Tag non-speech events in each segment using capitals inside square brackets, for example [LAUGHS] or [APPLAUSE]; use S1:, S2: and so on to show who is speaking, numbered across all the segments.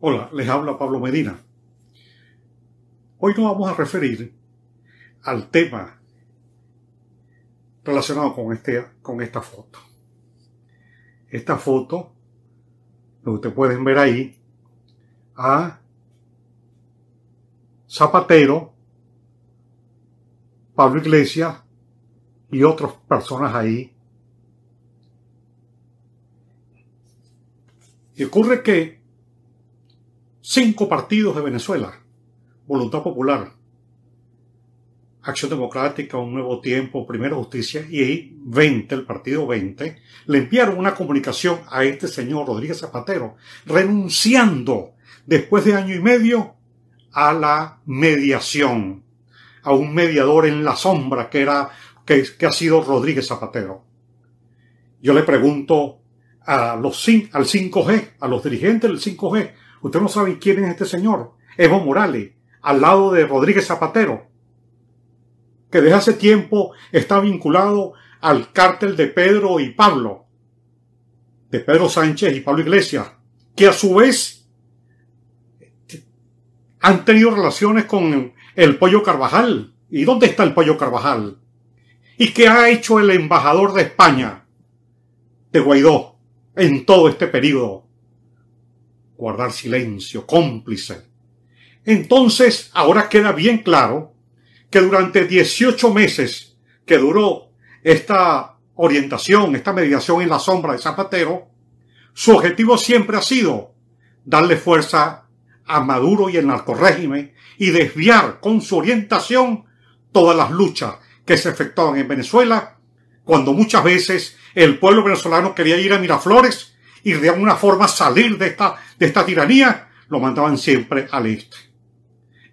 S1: Hola, les habla Pablo Medina. Hoy nos vamos a referir al tema relacionado con, este, con esta foto. Esta foto, ustedes pueden ver ahí, a Zapatero, Pablo Iglesias y otras personas ahí. Y ocurre que cinco partidos de Venezuela. Voluntad Popular, Acción Democrática, Un Nuevo Tiempo, Primera Justicia y ahí 20, el partido 20, le enviaron una comunicación a este señor Rodríguez Zapatero, renunciando después de año y medio a la mediación, a un mediador en la sombra que era, que, ha sido Rodríguez Zapatero. Yo le pregunto a los, al 5G, a los dirigentes del 5G, Usted no sabe quién es este señor. Evo Morales, al lado de Rodríguez Zapatero, que desde hace tiempo está vinculado al cártel de Pedro y Pablo, de Pedro Sánchez y Pablo Iglesias, que a su vez han tenido relaciones con el Pollo Carvajal. ¿Y dónde está el Pollo Carvajal? ¿Y qué ha hecho el embajador de España, de Guaidó, en todo este periodo? guardar silencio, cómplice. Entonces, ahora queda bien claro que durante 18 meses que duró esta orientación, esta mediación en la sombra de Zapatero, su objetivo siempre ha sido darle fuerza a Maduro y el régimen y desviar con su orientación todas las luchas que se efectuaban en Venezuela, cuando muchas veces el pueblo venezolano quería ir a Miraflores y de alguna forma salir de esta, de esta tiranía, lo mandaban siempre al este.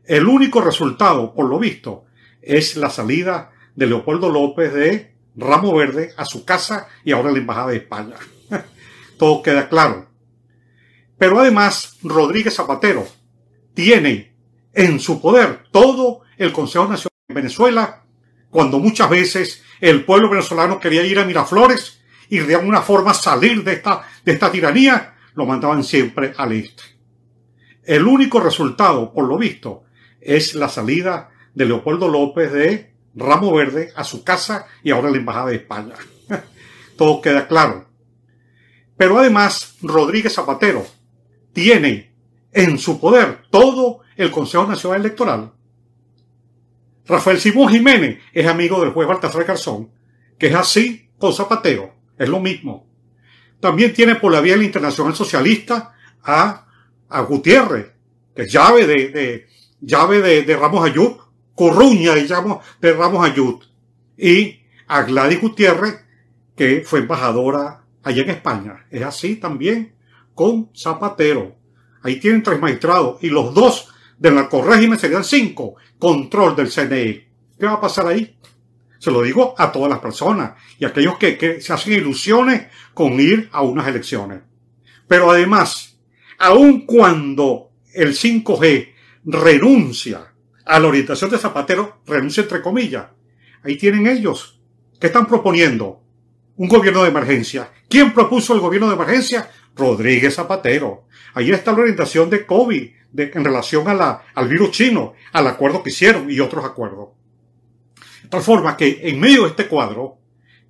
S1: El único resultado, por lo visto, es la salida de Leopoldo López de Ramo Verde a su casa y ahora a la Embajada de España. [LAUGHS] Todo queda claro. Pero además, Rodríguez Zapatero tiene en su poder todo el Consejo Nacional de Venezuela, cuando muchas veces el pueblo venezolano quería ir a Miraflores y de alguna forma salir de esta, de esta tiranía, lo mandaban siempre al este. El único resultado, por lo visto, es la salida de Leopoldo López de Ramo Verde a su casa y ahora a la Embajada de España. [LAUGHS] Todo queda claro. Pero además, Rodríguez Zapatero tiene en su poder todo el Consejo Nacional Electoral. Rafael Simón Jiménez es amigo del juez Baltasar Garzón, que es así con Zapatero. Es lo mismo. También tiene por la vía del Internacional Socialista a, a Gutiérrez, que es llave de, llave de, Ramos Ayud, Corruña de Ramos Ayud. Y a Gladys Gutiérrez, que fue embajadora allá en España. Es así también con Zapatero. Ahí tienen tres magistrados y los dos del narcorrégimen serían cinco. Control del CNI. E. ¿Qué va a pasar ahí? Se lo digo a todas las personas y a aquellos que, se hacen ilusiones con ir a unas elecciones. Pero además, aun cuando el 5G renuncia a la orientación de Zapatero, renuncia entre comillas, ahí tienen ellos. ¿Qué están proponiendo? Un gobierno de emergencia. ¿Quién propuso el gobierno de emergencia? Rodríguez Zapatero. Ahí está la orientación de COVID en relación al virus chino, al acuerdo que hicieron y otros acuerdos. De tal forma que en medio de este cuadro,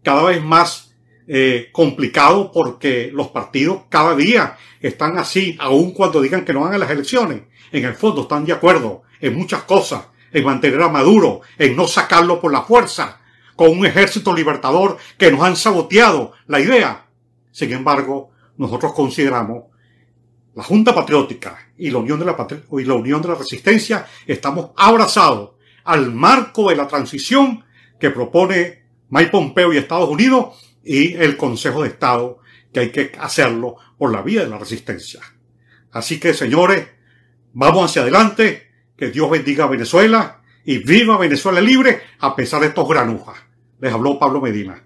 S1: cada vez más eh, complicado porque los partidos cada día están así, aun cuando digan que no van a las elecciones. En el fondo están de acuerdo en muchas cosas, en mantener a Maduro, en no sacarlo por la fuerza, con un ejército libertador que nos han saboteado la idea. Sin embargo, nosotros consideramos la Junta Patriótica y la Unión de la, y la, Unión de la Resistencia estamos abrazados al marco de la transición que propone Mike Pompeo y Estados Unidos y el Consejo de Estado, que hay que hacerlo por la vía de la resistencia. Así que, señores, vamos hacia adelante, que Dios bendiga a Venezuela y viva Venezuela libre a pesar de estos granujas. Les habló Pablo Medina.